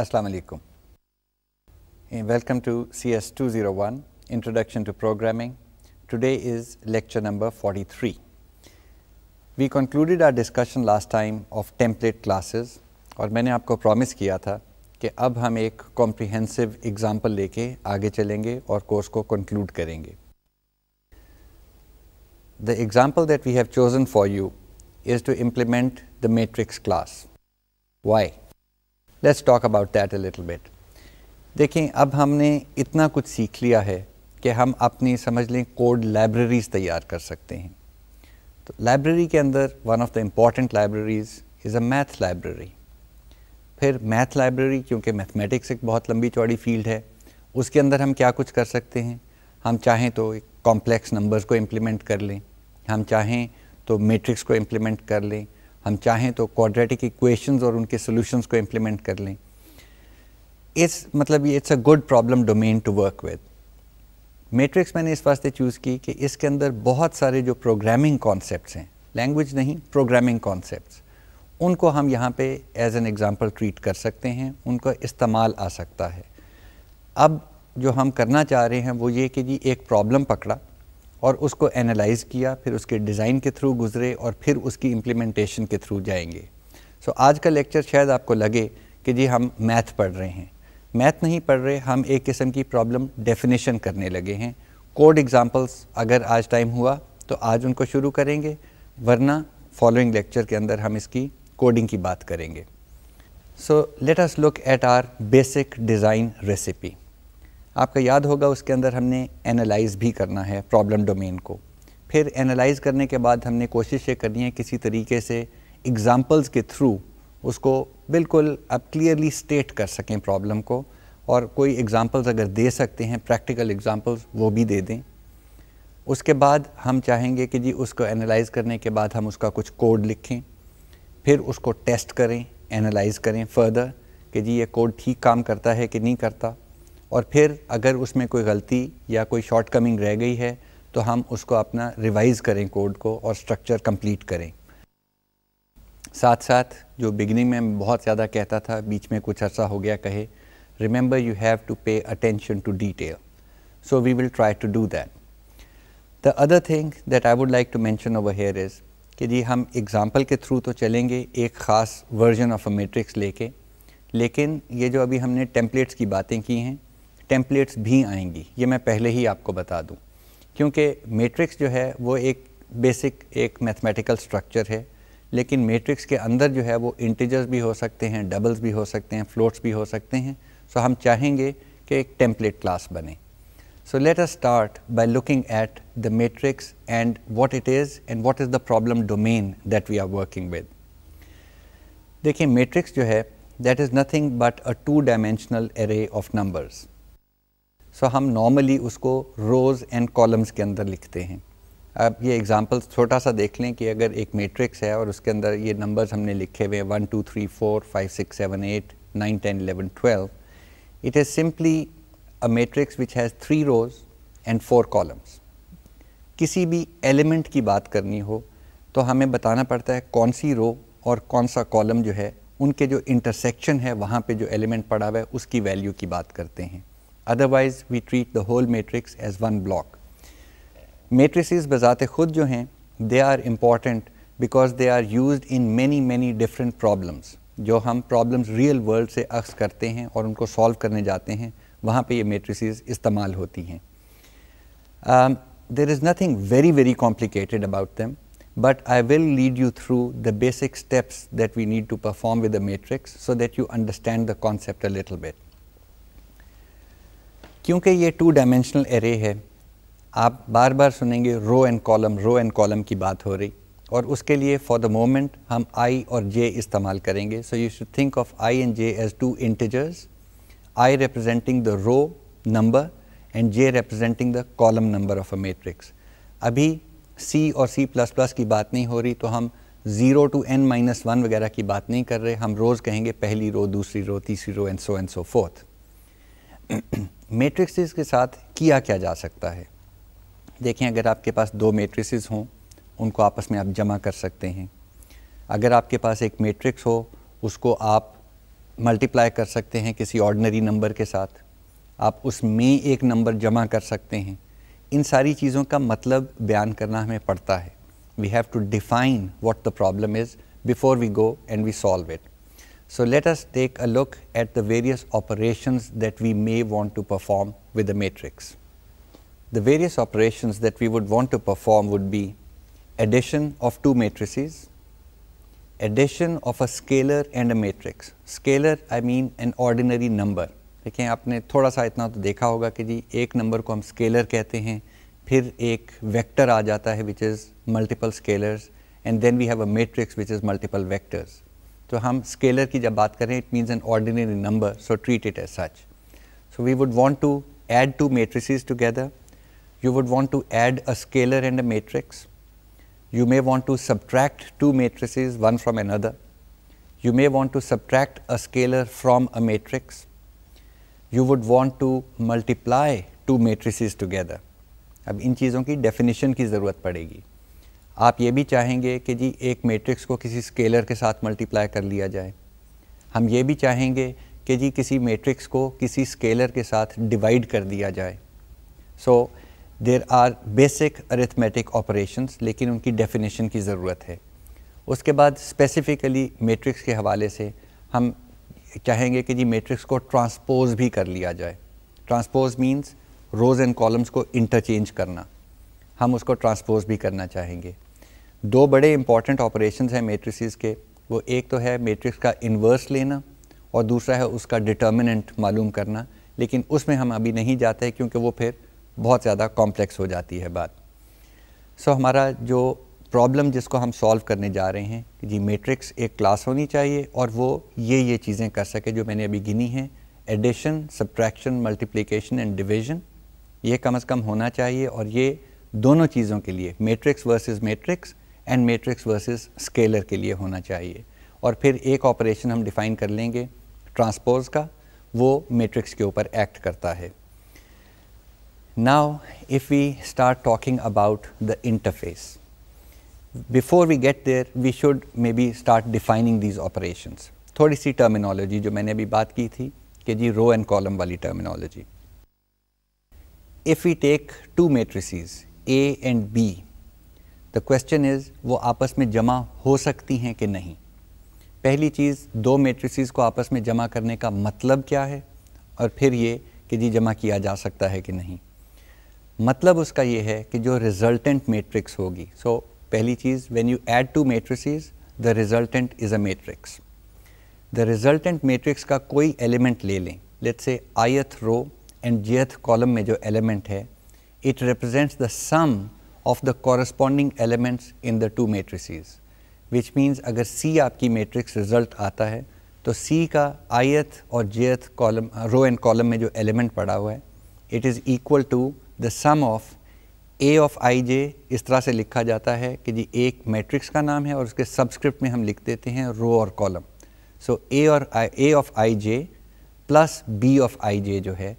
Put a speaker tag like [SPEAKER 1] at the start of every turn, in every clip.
[SPEAKER 1] Assalamu alaikum. Eh, welcome to CS201, Introduction to Programming. Today is lecture number 43. We concluded our discussion last time of template classes और मैंने आपको promise kiya था कि अब हम एक comprehensive example लेके आगे चलेंगे और कोर्स को conclude The example that we have chosen for you is to implement the matrix class. Why? Let's talk about that a little bit देखें अब हमने इतना कुछ सीख लिया है कि हम अपनी समझ लें कोड लाइब्रेरीज़ तैयार कर सकते हैं तो लाइब्रेरी के अंदर one of the important libraries is a math library फिर मैथ लाइब्रेरी क्योंकि मैथमेटिक्स एक बहुत लंबी चौड़ी फील्ड है उसके अंदर हम क्या कुछ कर सकते हैं हम चाहें तो कॉम्प्लेक्स नंबर्स को इम्प्लीमेंट कर लें हम चाहें तो मैट्रिक्स को इम्प्लीमेंट कर लें हम चाहें तो क्वाड्रेटिक इक्वेशंस और उनके सॉल्यूशंस को इम्प्लीमेंट कर लें इस मतलब ये it's a good problem domain to work with matrix मैंने इस वास्ते चूज़ की कि इसके अंदर बहुत सारे जो प्रोग्रामिंग कॉन्सेप्ट हैं लैंग्वेज नहीं प्रोग्रामिंग कॉन्सेप्ट उनको हम यहाँ पे एज एन एग्ज़ाम्पल ट्रीट कर सकते हैं उनका इस्तेमाल आ सकता है अब जो हम करना चाह रहे हैं वो ये कि जी एक प्रॉब्लम पकड़ा और उसको एनालाइज़ किया फिर उसके डिज़ाइन के थ्रू गुजरे और फिर उसकी इम्प्लीमेंटेशन के थ्रू जाएंगे सो so, आज का लेक्चर शायद आपको लगे कि जी हम मैथ पढ़ रहे हैं मैथ नहीं पढ़ रहे हम एक किस्म की प्रॉब्लम डेफिनेशन करने लगे हैं कोड एग्ज़ाम्पल्स अगर आज टाइम हुआ तो आज उनको शुरू करेंगे वरना फॉलोइंग लेक्चर के अंदर हम इसकी कोडिंग की बात करेंगे so let us look at our basic design recipe आपका याद होगा उसके अंदर हमने एनालाइज भी करना है प्रॉब्लम डोमेन को फिर एनालाइज करने के बाद हमने कोशिश ये करनी है किसी तरीके से एग्ज़ाम्पल्स के थ्रू उसको बिल्कुल आप क्लियरली स्टेट कर सकें प्रॉब्लम को और कोई एग्ज़ाम्पल्स अगर दे सकते हैं प्रैक्टिकल एग्ज़ाम्पल्स वो भी दे दें उसके बाद हम चाहेंगे कि जी उसको एनालाइज करने के बाद हम उसका कुछ कोड लिखें फिर उसको टेस्ट करें एनालाइज करें फर्दर कि जी ये कोड ठीक काम करता है कि नहीं करता और फिर अगर उसमें कोई गलती या कोई शॉर्ट कमिंग रह गई है तो हम उसको अपना रिवाइज़ करें कोड को और स्ट्रक्चर कंप्लीट करें साथ साथ जो बिगनिंग में बहुत ज़्यादा कहता था बीच में कुछ अर्सा हो गया कहे remember you have to pay attention to detail so we will try to do that the other thing that I would like to mention over here is कि जी हम एग्ज़ाम्पल के थ्रू तो चलेंगे एक ख़ास वर्जन ऑफ अ मेट्रिक्स लेके लेकिन ये जो अभी हमने टेम्पलेट्स की बातें की हैं टेम्पलेट्स भी आएंगी ये मैं पहले ही आपको बता दूं क्योंकि मैट्रिक्स जो है वो एक बेसिक एक मैथमेटिकल स्ट्रक्चर है लेकिन मैट्रिक्स के अंदर जो है वो इंटीजर्स भी हो सकते हैं डबल्स भी हो सकते हैं फ्लोट्स भी हो सकते हैं सो हम चाहेंगे कि एक टेम्पलेट क्लास बने so let us start by looking at the matrix and what it is and what is the problem domain that we are working with देखिए मैट्रिक्स जो है that is nothing but a two dimensional array of numbers सो हम normally उसको रोज़ and columns के अंदर लिखते हैं अब ये एग्जांपल छोटा सा देख लें कि अगर एक मैट्रिक्स है और उसके अंदर ये नंबर्स हमने लिखे हुए हैं one two three four five six seven eight nine ten eleven twelve it is simply a matrix which has three rows and four columns किसी भी एलिमेंट की बात करनी हो तो हमें बताना पड़ता है कौन सी रो और कौन सा कॉलम जो है उनके जो इंटरसेक्शन है वहाँ पे जो एलिमेंट पड़ा हुआ है उसकी वैल्यू की बात करते हैं Otherwise, we treat the whole matrix as one block. Matrices bazat khud jo hain, they are important because they are used in many many different problems. जो हम problems real world से अक्स करते हैं और उनको solve करने जाते हैं वहाँ पे ये matrices इस्तेमाल होती हैं um, There is nothing very very complicated about them. but I will lead you through the basic steps that we need to perform with the matrix so that you understand the concept a little bit. क्योंकि ये to dimensional array है आप बार बार सुनेंगे row and column row and column की बात हो रही और उसके लिए फॉर द मोमेंट हम आई और जे इस्तेमाल करेंगे so you should think of I and J as two integers I representing the row number and J representing the column number of a matrix अभी सी और सी प्लस प्लस की बात नहीं हो रही तो हम zero to N minus one वगैरह की बात नहीं कर रहे हम रोज़ कहेंगे पहली रो दूसरी रो तीसरी row and so and so forth matrices के साथ किया क्या जा सकता है देखें अगर आपके पास दो मेट्रिसेस हों उनको आपस में आप जमा कर सकते हैं अगर आपके पास एक मैट्रिक्स हो उसको आप मल्टीप्लाई कर सकते हैं किसी ऑर्डनरी नंबर के साथ आप उसमें एक नंबर जमा कर सकते हैं इन सारी चीज़ों का मतलब बयान करना हमें पड़ता है we have to define what the problem is before we go and we solve it So let us take a look at the various operations that we may want to perform with the matrix. The various operations that we would want to perform would be addition of two matrices, addition of a scalar and a matrix. Scalar I mean an ordinary number. देखें आपने थोड़ा सा इतना तो देखा होगा कि जी एक नंबर को हम स्केलर कहते हैं फिर एक वेक्टर आ जाता है which is multiple scalars and then we have a matrix which is multiple vectors तो हम स्केलर की जब बात करें it means an ordinary number so treat it as such so we would want to add two matrices together you would want to add a scalar and a matrix you may want to subtract two matrices one from an other you may want to subtract a scalar from a matrix you would want to multiply two matrices together अब इन चीज़ों की definition की ज़रूरत पड़ेगी आप ये भी चाहेंगे कि जी एक मैट्रिक्स को किसी स्केलर के साथ मल्टीप्लाई कर लिया जाए हम ये भी चाहेंगे कि जी किसी मैट्रिक्स को किसी स्केलर के साथ डिवाइड कर दिया जाए so there are basic arithmetic operations लेकिन उनकी डेफिनेशन की ज़रूरत है उसके बाद स्पेसिफ़िकली मैट्रिक्स के हवाले से हम चाहेंगे कि जी मैट्रिक्स को ट्रांसपोज भी कर लिया जाए transpose means rows and columns को इंटरचेंज करना हम उसको ट्रांसपोज भी करना चाहेंगे दो बड़े इंपॉर्टेंट ऑपरेशन हैं मेट्रिस के वो एक तो है मेट्रिक्स का इन्वर्स लेना और दूसरा है उसका डिटर्मिनेंट मालूम करना लेकिन उसमें हम अभी नहीं जाते क्योंकि वो फिर बहुत ज़्यादा कॉम्प्लेक्स हो जाती है बात सो so, हमारा जो प्रॉब्लम जिसको हम सॉल्व करने जा रहे हैं कि जी मैट्रिक्स एक क्लास होनी चाहिए और वो ये ये चीज़ें कर सके जो मैंने अभी गिनी हैं addition subtraction multiplication and division ये कम अज़ कम होना चाहिए और ये दोनों चीज़ों के लिए matrix versus matrix and matrix versus scalar के लिए होना चाहिए और फिर एक ऑपरेशन हम डिफाइन कर लेंगे ट्रांसपोज का वो मेट्रिक्स के ऊपर एक्ट करता है now if we start talking about the interface before we get there we should maybe start defining these operations थोड़ी सी टर्मिनोलॉजी जो मैंने अभी बात की थी कि जी रो एंड कॉलम वाली terminology if we take two matrices A and B the question is वो आपस में जमा हो सकती हैं कि नहीं पहली चीज़ दो मेट्रिस को आपस में जमा करने का मतलब क्या है और फिर ये कि जी जमा किया जा सकता है कि नहीं मतलब उसका ये है कि जो रिजल्टेंट मेट्रिक्स होगी सो so, पहली चीज़ when you add two matrices the resultant is a matrix the resultant matrix का कोई एलिमेंट ले लें let say ith row and jth column में जो एलिमेंट है it represents the sum of the corresponding elements in the two matrices which means agar C aapki matrix result aata hai to C ka ith aur jth column row and column mein jo element pada hua hai it is equal to the sum of A of ij is tarah se likha jata hai ki ji ek matrix ka naam hai aur uske subscript mein hum लिख dete hain row aur column so A or A of ij plus B of ij jo hai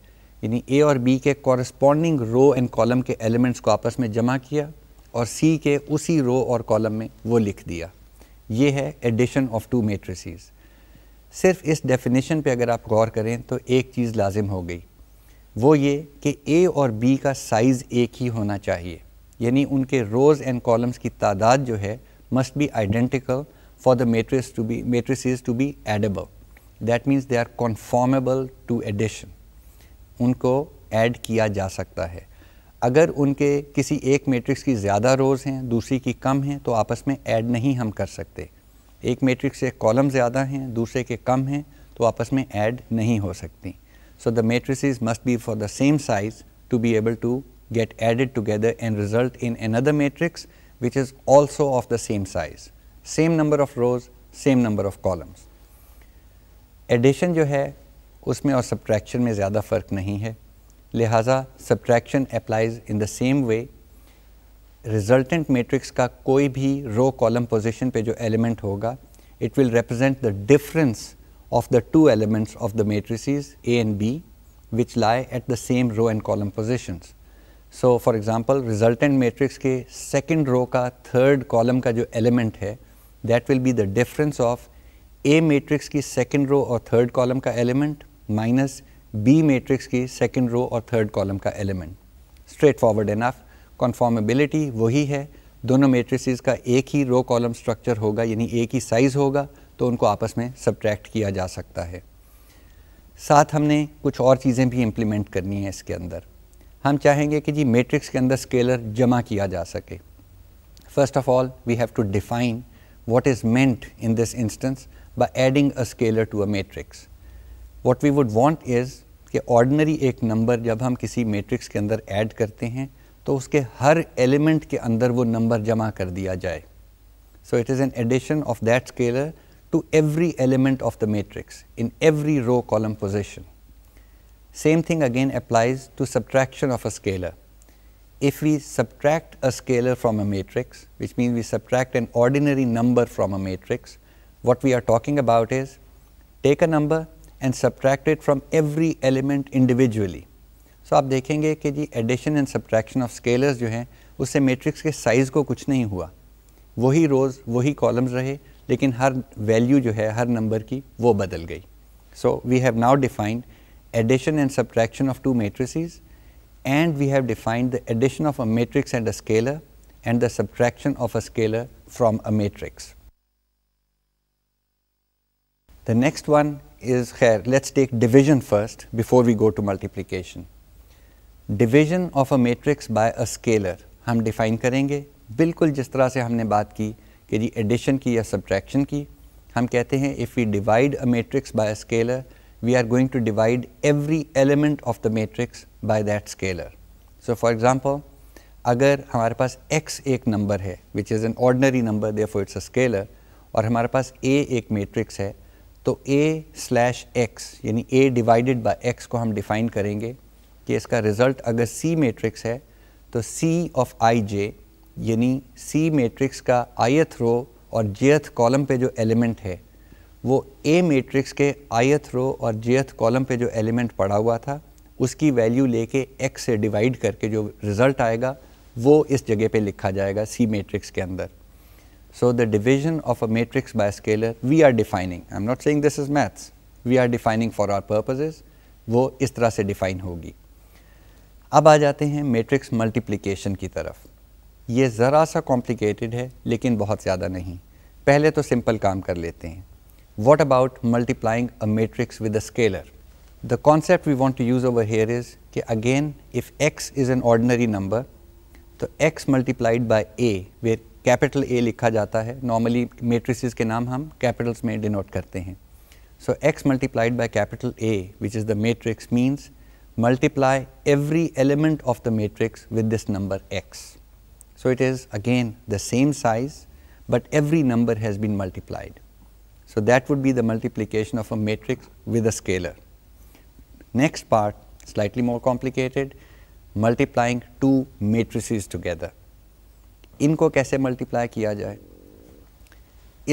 [SPEAKER 1] यानी ए और B के corresponding row and column के elements को आपस में जमा किया और सी के उसी रो और कॉलम में वो लिख दिया ये है एडिशन ऑफ टू मेट्रिसेस सिर्फ इस डेफिनेशन पे अगर आप गौर करें तो एक चीज़ लाजिम हो गई वो ये कि ए और बी का साइज़ एक ही होना चाहिए यानी उनके रोज़ एंड कॉलम्स की तादाद जो है must be identical for the matrices to be matrices to be addable that means they are conformable to addition उनको ऐड किया जा सकता है अगर उनके किसी एक मैट्रिक्स की ज़्यादा रोज़ हैं दूसरी की कम हैं तो आपस में ऐड नहीं हम कर सकते एक मैट्रिक्स के कॉलम ज़्यादा हैं दूसरे के कम हैं तो आपस में ऐड नहीं हो सकती so the matrices must be for the same size to be able to get added together and result in another matrix which is also of the same size same number of rows same number of columns addition जो है उसमें और subtraction में ज़्यादा फ़र्क नहीं है लिहाजा subtraction applies in the same way resultant matrix का कोई भी रो कॉलम पोजिशन पर जो एलिमेंट होगा it will represent the difference of the two elements of the matrices A and B which lie at the same row and column position so for example resultant matrix के second row का third column का जो element है that will be the difference of A matrix की second row और third column का element minus B matrix की second row और थर्ड कॉलम का element straight straightforward enough conformability वही है दोनों मेट्रिस का एक ही रो कॉलम स्ट्रक्चर होगा यानी एक ही साइज़ होगा तो उनको आपस में सब्ट्रैक्ट किया जा सकता है साथ हमने कुछ और चीज़ें भी इम्प्लीमेंट करनी है इसके अंदर हम चाहेंगे कि जी मैट्रिक्स के अंदर स्केलर जमा किया जा सके first of all we have to define what is meant in this instance by adding a scalar to a matrix. what we would want is कि ordinary एक number जब हम किसी matrix के अंदर add करते हैं तो उसके हर element के अंदर वो number जमा कर दिया जाए So it is an addition of that scalar to every element of the matrix in every row column position. Same thing again applies to subtraction of a scalar. If we subtract a scalar from a matrix, which means we subtract an ordinary number from a matrix, what we are talking about is take a number, and subtract it from every element individually. So, you will see that the addition and subtraction of scalars which is the matrix ke size of kuch nahi hua. Wohi rows, wohi columns rahe, lekin har value jo hai, har number ki, wo badal gai. So, we have now defined addition and subtraction of two matrices and we have defined the addition of a matrix and a scalar and the subtraction of a scalar from a matrix. The next one is here. Let's take division first before we go to multiplication. Division of a matrix by a scalar हम define करेंगे बिल्कुल जिस तरह से हमने बात की कि जी addition की या subtraction की हम कहते हैं if we divide a matrix by a scalar we are going to divide every element of the matrix by that scalar. So for example अगर हमारे पास x एक number है which is an ordinary number therefore it's a scalar और हमारे पास a एक matrix है तो a slash X यानी a डिवाइडेड बाय x को हम डिफाइन करेंगे कि इसका रिजल्ट अगर C मैट्रिक्स है तो C ऑफ आई जे यानी C मैट्रिक्स का आयथ रो और जेथ कॉलम पे जो एलिमेंट है वो A मैट्रिक्स के आयथ रो और जेथ कॉलम पे जो एलिमेंट पड़ा हुआ था उसकी वैल्यू लेके x से डिवाइड करके जो रिज़ल्ट आएगा वो इस जगह पे लिखा जाएगा सी मैट्रिक्स के अंदर So the division of a matrix by a scalar we are defining. I'm not saying this is maths. We are defining for our purposes. वो इस तरह से डिफाइन होगी अब आ जाते हैं मैट्रिक्स मल्टीप्लिकेशन की तरफ ये ज़रा सा कॉम्प्लिकेटेड है लेकिन बहुत ज़्यादा नहीं पहले तो सिंपल काम कर लेते हैं what about multiplying a matrix with a scalar the concept we want to use over here is कि again if X is an ordinary number तो X multiplied by A where Capital A लिखा जाता normally matrices' matrices के capitals हम capitals में denote करते हैं so X multiplied by capital A which is multiply every element of the matrix with this number x. So, it is again the same size, but every number has been multiplied. So, that would be the multiplication of a matrix with a scalar. Next part slightly more complicated multiplying two matrices together. इनको कैसे multiply किया जाए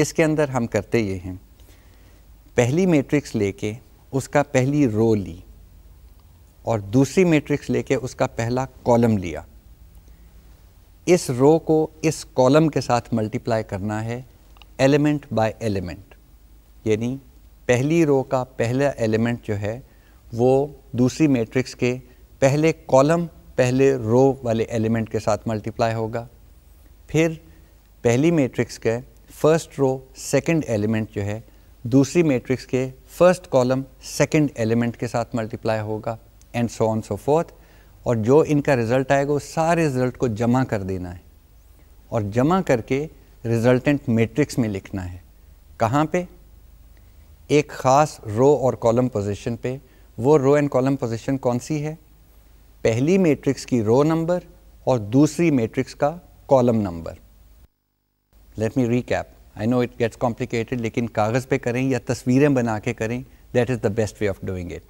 [SPEAKER 1] इसके अंदर हम करते ये हैं पहली मैट्रिक्स लेके उसका पहली रो ली और दूसरी मैट्रिक्स लेके उसका पहला कॉलम लिया इस रो को इस कॉलम के साथ मल्टीप्लाई करना है एलिमेंट बाय एलिमेंट यानी पहली रो का पहला एलिमेंट जो है वो दूसरी मैट्रिक्स के पहले कॉलम पहले रो वाले एलिमेंट के साथ मल्टीप्लाई होगा फिर पहली मैट्रिक्स के फर्स्ट रो सेकंड एलिमेंट जो है दूसरी मैट्रिक्स के फर्स्ट कॉलम सेकंड एलिमेंट के साथ मल्टीप्लाई होगा and so on so forth और जो इनका रिजल्ट आएगा उस सारे रिजल्ट को जमा कर देना है और जमा करके रिजल्टेंट मैट्रिक्स में लिखना है कहाँ पे एक ख़ास रो और कॉलम पोजीशन पे वो रो एंड कॉलम पोजीशन कौन सी है पहली मैट्रिक्स की रो नंबर और दूसरी मैट्रिक्स का column number let me recap I know it gets complicated लेकिन कागज़ पे करें या तस्वीरें बना के करें that is the best way of doing it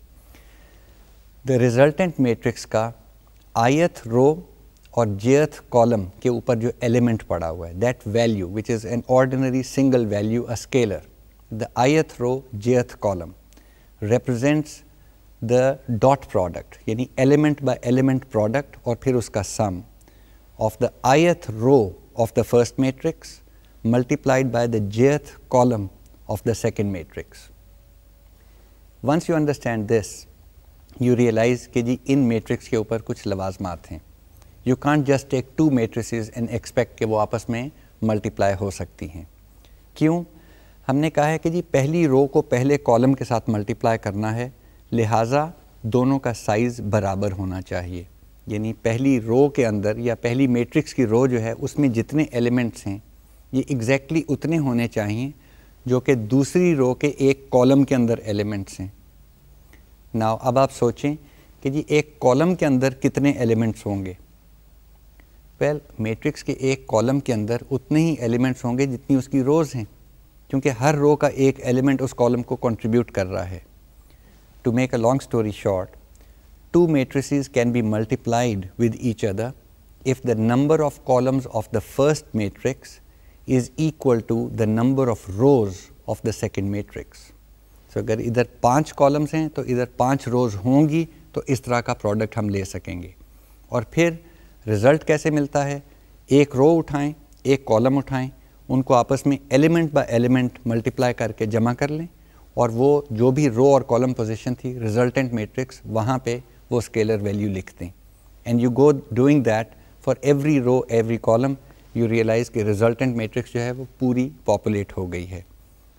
[SPEAKER 1] the resultant matrix का आयथ रो और जेथ कॉलम के ऊपर जो एलिमेंट पड़ा हुआ है that value which is an ordinary single value a scalar the ith row jth column represents the dot product यानी element by element product और फिर उसका sum of the ith row of the first matrix multiplied by the jth column of the second matrix. Once you understand this, you realize that in matrix ke upar kuch लवाजमात hain. You can't just take two matrices and expect ke wo aapas mein multiply ho sakti hain. Kyun? हमने कहा है कि जी पहली रो को पहले column के साथ multiply करना है लिहाजा दोनों का साइज़ बराबर होना चाहिए यानी पहली रो के अंदर या पहली मैट्रिक्स की रो जो है उसमें जितने एलिमेंट्स हैं ये एग्जैक्टली exactly उतने होने चाहिए जो कि दूसरी रो के एक कॉलम के अंदर एलिमेंट्स हैं ना अब आप सोचें कि जी एक कॉलम के अंदर कितने एलिमेंट्स होंगे वेल well, मैट्रिक्स के एक कॉलम के अंदर उतने ही एलिमेंट्स होंगे जितनी उसकी रोज़ हैं क्योंकि हर रो का एक एलिमेंट उस कॉलम को कंट्रीब्यूट कर रहा है to make a long story short two matrices can be multiplied with each other if the number of columns of the first matrix is equal to the number of rows of the second matrix. So, अगर इधर पांच columns हैं तो इधर पांच रोज होंगी तो इस तरह का प्रोडक्ट हम ले सकेंगे और फिर रिजल्ट कैसे मिलता है एक रो उठाएं एक कॉलम उठाएं उनको आपस में एलिमेंट बाय एलिमेंट मल्टीप्लाई करके जमा कर लें और वो जो भी रो और कॉलम पोजीशन थी रिजल्टेंट मैट्रिक्स वहाँ पे वो स्केलर वैल्यू लिखते हैं and you go doing that for every row every column you realise कि रिजल्टेंट मैट्रिक्स जो है वो पूरी पॉपुलेट हो गई है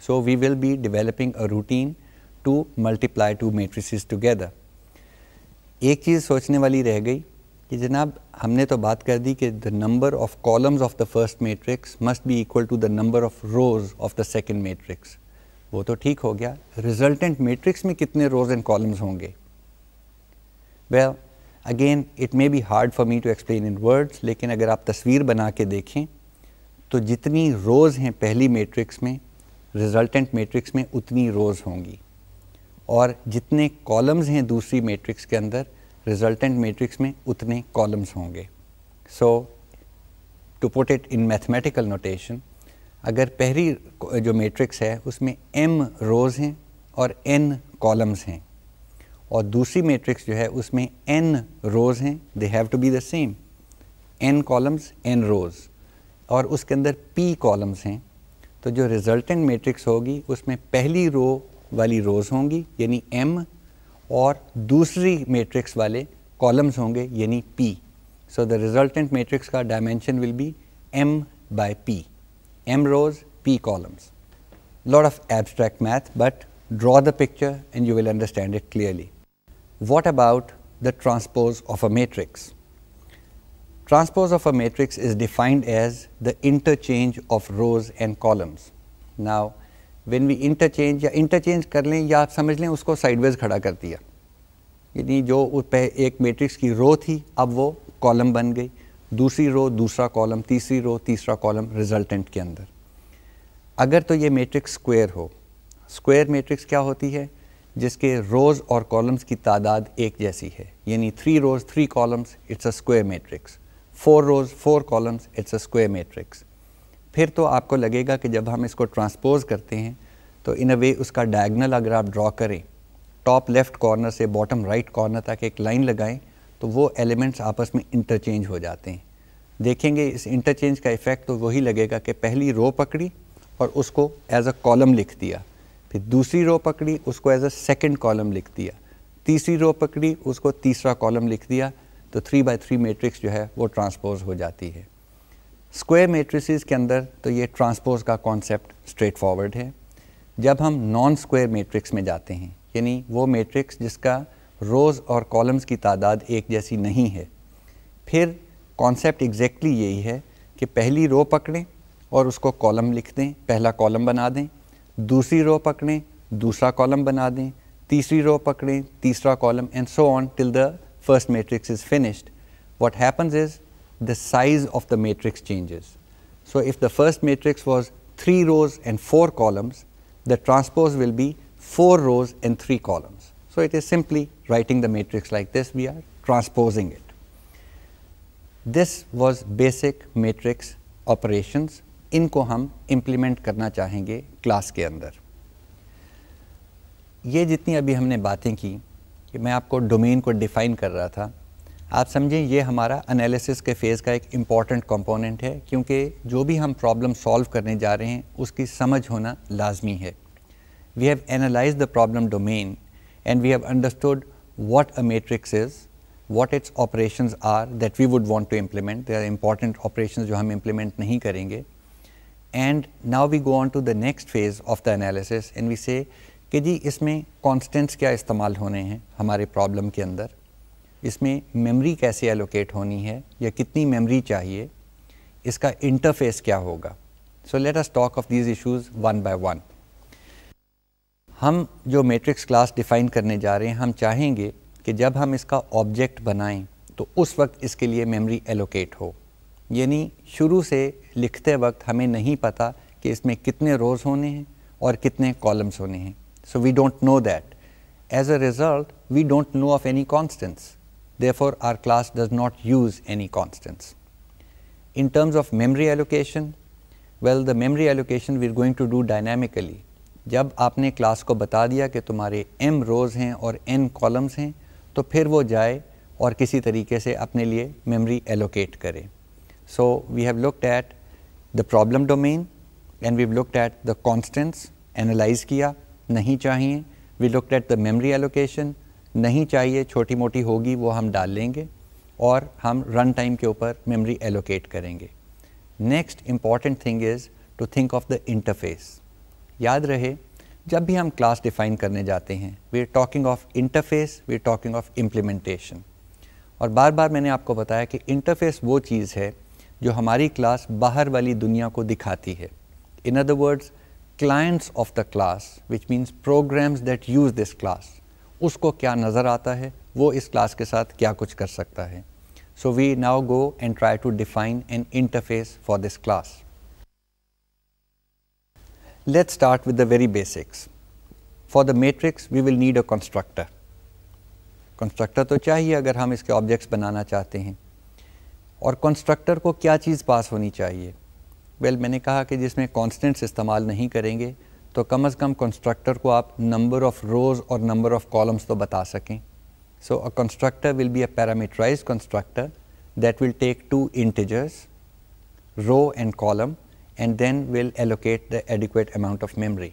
[SPEAKER 1] so we will be developing a routine to multiply two matrices together एक चीज़ सोचने वाली रह गई कि जनाब हमने तो बात कर दी कि the number of columns of the first matrix must be equal to the number of rows of the second matrix वो तो ठीक हो गया रिजल्टेंट मैट्रिक्स में कितने रोज एंड कॉलम्स होंगे well again it may be hard for me to explain in words लेकिन अगर आप तस्वीर बना के देखें तो जितनी रोज़ हैं पहली मैट्रिक्स में रिजल्टेंट मैट्रिक्स में उतनी रोज़ होंगी और जितने कॉलम्स हैं दूसरी मैट्रिक्स के अंदर रिजल्टेंट मैट्रिक्स में उतने कॉलम्स होंगे so to put it in mathematical notation अगर पहली जो मैट्रिक्स है उसमें एम रोज़ हैं और एन कॉलम्स हैं और दूसरी मैट्रिक्स जो है उसमें एन रोज़ हैं they have to be the same n columns n rows और उसके अंदर पी कॉलम्स हैं तो जो रिजल्टेंट मैट्रिक्स होगी उसमें पहली रो वाली रोज़ होंगी यानी एम और दूसरी मैट्रिक्स वाले कॉलम्स होंगे यानी P so the resultant matrix का dimension will be M by P M rows P columns lot of abstract math but draw the picture and you will understand it clearly what about the transpose of a matrix? Transpose of a matrix is defined as the interchange of rows and columns. Now, when we interchange या interchange कर लें या आप समझ लें उसको sideways खड़ा कर दिया यानी जो एक matrix की row थी अब वो column बन गई दूसरी row, दूसरा column, तीसरी row, तीसरा column resultant के अंदर अगर तो ये matrix square हो square matrix क्या होती है जिसके रोज़ और कॉलम्स की तादाद एक जैसी है यानी three rows three columns it's a square matrix four rows four columns it's a square matrix फिर तो आपको लगेगा कि जब हम इसको ट्रांसपोज़ करते हैं तो इन अ वे उसका डायगनल अगर आप ड्रॉ करें टॉप लेफ़्ट कॉर्नर से बॉटम राइट कॉर्नर तक एक लाइन लगाएं तो वो एलिमेंट्स आपस में इंटरचेंज हो जाते हैं देखेंगे इस इंटरचेंज का इफ़ेक्ट तो वही लगेगा कि पहली रो पकड़ी और उसको एज अ कॉलम लिख दिया फिर दूसरी रो पकड़ी उसको एज अ सेकेंड कॉलम लिख दिया तीसरी रो पकड़ी उसको तीसरा कॉलम लिख दिया तो थ्री बाई थ्री मेट्रिक्स जो है वो ट्रांसपोज हो जाती है स्क्वेयर मेट्रिसेस के अंदर तो ये ट्रांसपोज का कॉन्सेप्ट स्ट्रेट फॉरवर्ड है जब हम नॉन स्क्वेयर मेट्रिक्स में जाते हैं यानी वो मेट्रिक्स जिसका रोज़ और कॉलम्स की तादाद एक जैसी नहीं है फिर कॉन्सेप्ट एग्जैक्टली यही है कि पहली रो पकड़ें और उसको कॉलम लिख दें पहला कॉलम बना दें दूसरी रो पकड़ें column, कॉलम बना दें तीसरी रो पकड़ें तीसरा column, and so on till the first matrix is finished. what happens is the size of the matrix changes. So if the first matrix was 3 rows and 4 columns, the transpose will be 4 rows and 3 columns. So it is simply writing the matrix like this, we are transposing it. This was basic matrix operations इनको हम implement करना चाहेंगे class के अंदर ये जितनी अभी हमने बातें की कि मैं आपको डोमेन को डिफ़ाइन कर रहा था आप समझें ये हमारा एनालिसिस के फेज़ का एक इम्पॉर्टेंट कंपोनेंट है क्योंकि जो भी हम प्रॉब्लम सॉल्व करने जा रहे हैं उसकी समझ होना लाजमी है we have analyse the problem domain and we have understood what a matrix is what its operation are that we would want to implement they are important operation जो हम इम्प्लीमेंट नहीं करेंगे and now we go on to the next phase of the analysis and we say कि जी इसमें constants क्या इस्तेमाल होने हैं हमारे प्रॉब्लम के अंदर इसमें मेमोरी कैसे एलोकेट होनी है या कितनी मेमोरी चाहिए इसका इंटरफेस क्या होगा so let us talk of these issues one by one हम जो मैट्रिक्स क्लास डिफाइन करने जा रहे हैं हम चाहेंगे कि जब हम इसका ऑब्जेक्ट बनाएं तो उस वक्त इसके लिए मेमोरी एलोकेट हो यानी शुरू से लिखते वक्त हमें नहीं पता कि इसमें कितने रोज़ होने हैं और कितने कॉलम्स होने हैं so we don't know that as a result we don't know of any constants for our class does not use any constants in terms of memory allocation well the memory allocation we are going to do dynamically. जब आपने class को बता दिया कि तुम्हारे M रोज़ हैं और N columns हैं तो फिर वो जाए और किसी तरीके से अपने लिए मेमरी एलोकेट करें So we have looked at the problem domain and we've looked at the constants, analyze किया, नहीं चाहिए, we looked at the memory allocation, नहीं चाहिए, छोटी मोटी होगी वो हम डाल लेंगे और हम रन टाइम के ऊपर मेमोरी एलोकेट करेंगे next important thing is to think of the interface याद रहे जब भी हम क्लास डिफाइन करने जाते हैं we are talking of interface we are talking of implementation और बार बार मैंने आपको बताया कि इंटरफेस वो चीज़ है जो हमारी क्लास बाहर वाली दुनिया को दिखाती है in other words clients of the class which means programs that use this class उसको क्या नज़र आता है वो इस क्लास के साथ क्या कुछ कर सकता है so we now go and try to define an interface for this class let start with the very basics for the matrix we will need a constructor constructor तो चाहिए अगर हम इसके ऑब्जेक्ट्स बनाना चाहते हैं और कंस्ट्रक्टर को क्या चीज़ पास होनी चाहिए वेल well, मैंने कहा कि जिसमें कॉन्स्टेंट्स इस्तेमाल नहीं करेंगे तो कम अज़ कम कंस्ट्रक्टर को आप नंबर ऑफ़ रोज़ और नंबर ऑफ़ कॉलम्स तो बता सकें so a constructor will be a parameterise constructor that will take two integers row and column and then will allocate the adequate amount of memory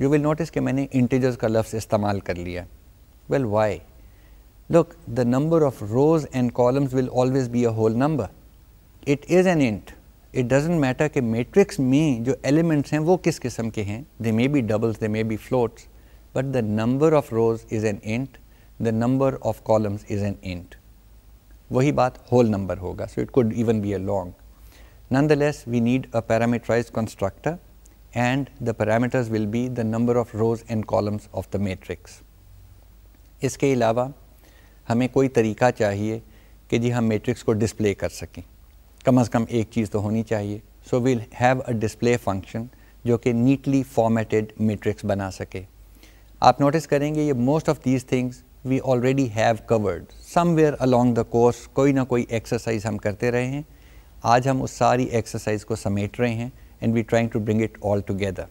[SPEAKER 1] you will notice कि मैंने integers का लफ्ज़ इस्तेमाल कर लिया well why look, the number of rows and columns will always be a whole number. It is an int. It doesn't matter that matrix में jo elements wo kis kisam ke hain. They may be doubles, they may be floats, but the number of rows is an int, the number of columns is an int. वही baat whole number होगा, so it could even be a long. Nonetheless, we need a parameterized constructor and the parameters will be the number of rows and columns of the matrix. इसके अलावा हमें कोई तरीका चाहिए कि जी हम मैट्रिक्स को डिस्प्ले कर सकें कम अज़ कम एक चीज़ तो होनी चाहिए so we'll have a display function जो कि नीटली फॉर्मेटेड मैट्रिक्स बना सके आप नोटिस करेंगे ये most of these things we already have covered somewhere along the course कोई ना कोई एक्सरसाइज हम करते रहे हैं आज हम उस सारी एक्सरसाइज को समेट रहे हैं and we trying to bring it all together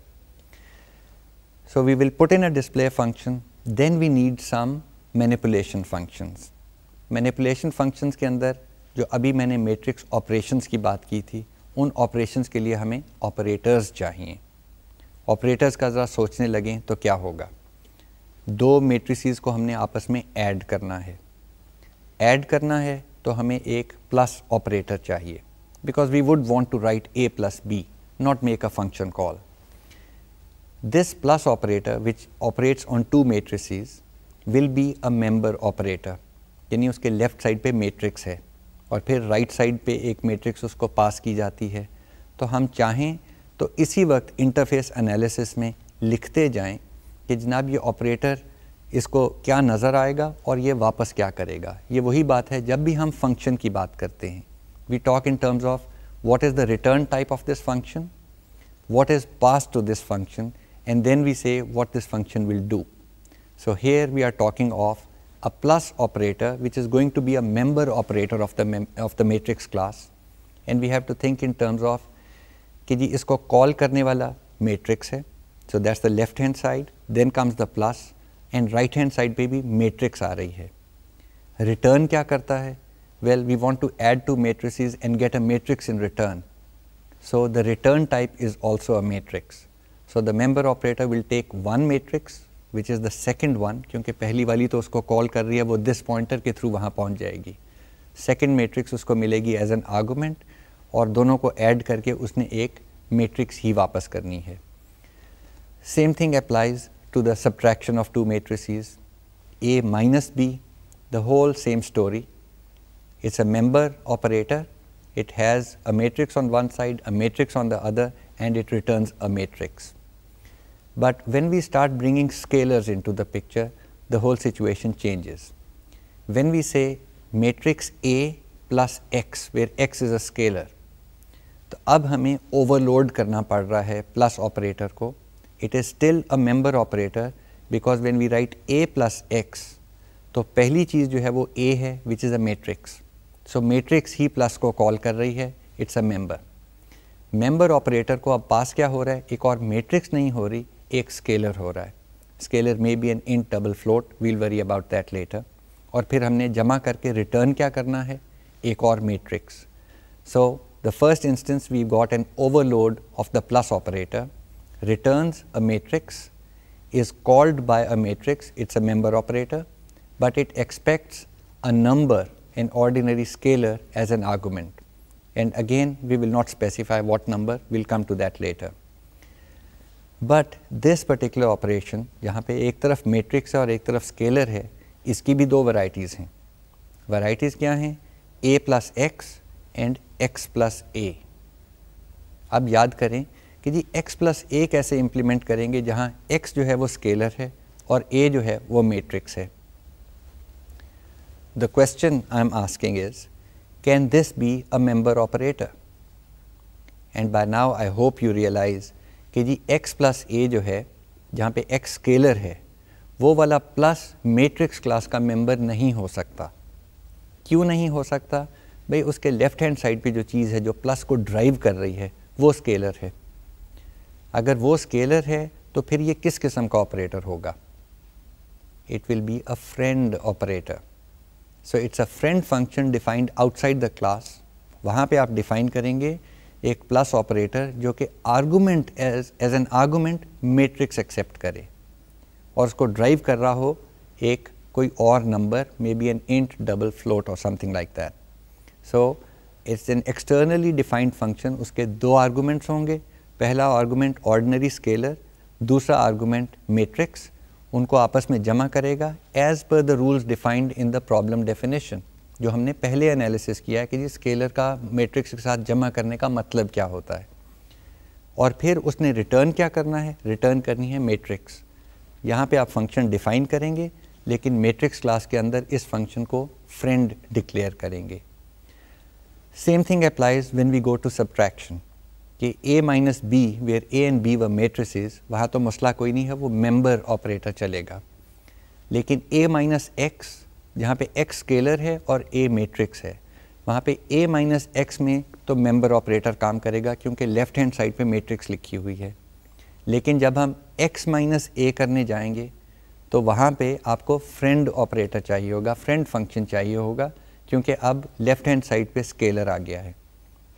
[SPEAKER 1] so we will put in a display function then we need some manipulation functions manipulation functions के अंदर जो अभी मैंने मैट्रिक्स ऑपरेशंस की बात की थी उन ऑपरेशंस के लिए हमें ऑपरेटर्स चाहिए ऑपरेटर्स का ज़रा सोचने लगें तो क्या होगा दो मेट्रिस को हमने आपस में ऐड करना है ऐड करना है तो हमें एक प्लस ऑपरेटर चाहिए because we would want to write A plus B not make a function call this plus operator which operates on two matrices will be a member operator यानी उसके लेफ़्ट साइड पे matrix है और फिर right right side पे एक matrix उसको पास की जाती है तो हम चाहें तो इसी वक्त इंटरफेस एनालिसिस में लिखते जाएं कि जनाब ये ऑपरेटर इसको क्या नज़र आएगा और ये वापस क्या करेगा ये वही बात है जब भी हम फंक्शन की बात करते हैं we talk in terms of what is the return type of this function what is pass to this function and then we say what this function will do So here we are talking of a plus operator which is going to be a member operator of the, of the matrix class and we have to think in terms of कि जी इसको call करने matrix so that's the left hand side then comes the plus and right hand side पे भी matrix आ रही है return क्या करता है well we want to add two matrices and get a matrix in return so the return type is also a matrix so the member operator will take one matrix which is the second one, because the first one is calling it, this pointer will reach there. The second matrix will get as an argument, and both add and he has to return a matrix. Same thing applies to the subtraction of two matrices. A minus B, the whole same story. It's a member operator. It has a matrix on one side, a matrix on the other, and it returns a matrix. But when we start bringing scalars into the picture, the whole situation changes. When we say matrix A plus X where X is a scalar तो अब हमें overload करना पड़ रहा है plus operator को it is still a member operator because when we write A plus X तो पहली चीज़ जो है वो ए है which is a matrix so matrix ही प्लस को कॉल कर रही है it's a member member operator को अब पास क्या हो रहा है एक और मैट्रिक्स नहीं हो रही एक Scalar हो रहा है scalar may be an int double float we'll worry about that later और फिर हमने जमा करके रिटर्न क्या करना है एक और matrix. So the first instance we've got an overload of the plus operator returns a matrix is called by a matrix it's a member operator but it expects a number an ordinary scalar as an argument and again we will not specify what number we'll come to that later but this particular operation यहाँ पे एक तरफ matrix है और एक तरफ scalar है इसकी भी दो वैरायटीज़ हैं वैरायटीज़ क्या हैं A plus X and X plus A अब याद करें कि जी एक्स प्लस ए कैसे इम्प्लीमेंट करेंगे जहाँ एक्स जो है वो स्केलर है और ए जो है वो मेट्रिक्स है the question I am asking is can this be a member operator and by now I hope you realise कि जी x प्लस ए जो है जहाँ पे x स्केलर है वो वाला प्लस मैट्रिक्स क्लास का मेंबर नहीं हो सकता क्यों नहीं हो सकता भाई उसके लेफ़्ट हैंड साइड पे जो चीज़ है जो प्लस को ड्राइव कर रही है वो स्केलर है अगर वो स्केलर है तो फिर ये किस किस्म का ऑपरेटर होगा it will be a friend operator so it's a friend function defined outside the class वहाँ पे आप डिफाइन करेंगे एक प्लस ऑपरेटर जो कि argument as as an argument matrix accept करे और उसको ड्राइव कर रहा हो एक कोई और number may be an int double float और something like that so it's an externally defined function उसके दो आर्गूमेंट्स होंगे पहला आर्गूमेंट ऑर्डनरी स्केलर दूसरा आर्गूमेंट मेट्रिक्स उनको आपस में जमा करेगा as per the rules defined in the problem definition जो हमने पहले एनालिसिस किया है कि जी स्केलर का मैट्रिक्स के साथ जमा करने का मतलब क्या होता है और फिर उसने रिटर्न क्या करना है रिटर्न करनी है मैट्रिक्स यहाँ पे आप फंक्शन डिफाइन करेंगे लेकिन मैट्रिक्स क्लास के अंदर इस फंक्शन को फ्रेंड डिक्लेयर करेंगे same thing applies when we go to subtraction कि A minus B where A and B व मेट्रिस वहाँ तो मसला कोई नहीं है वो मेम्बर ऑपरेटर चलेगा लेकिन ए माइनस एक्स जहाँ पे एक्स स्केलर है और ए मैट्रिक्स है वहाँ पे ए माइनस एक्स में तो मेंबर ऑपरेटर काम करेगा क्योंकि लेफ्ट हैंड साइड पे मैट्रिक्स लिखी हुई है लेकिन जब हम एक्स माइनस ए करने जाएंगे तो वहाँ पे आपको फ्रेंड ऑपरेटर चाहिए होगा फ्रेंड फंक्शन चाहिए होगा क्योंकि अब लेफ्ट हैंड साइड पे स्केलर आ गया है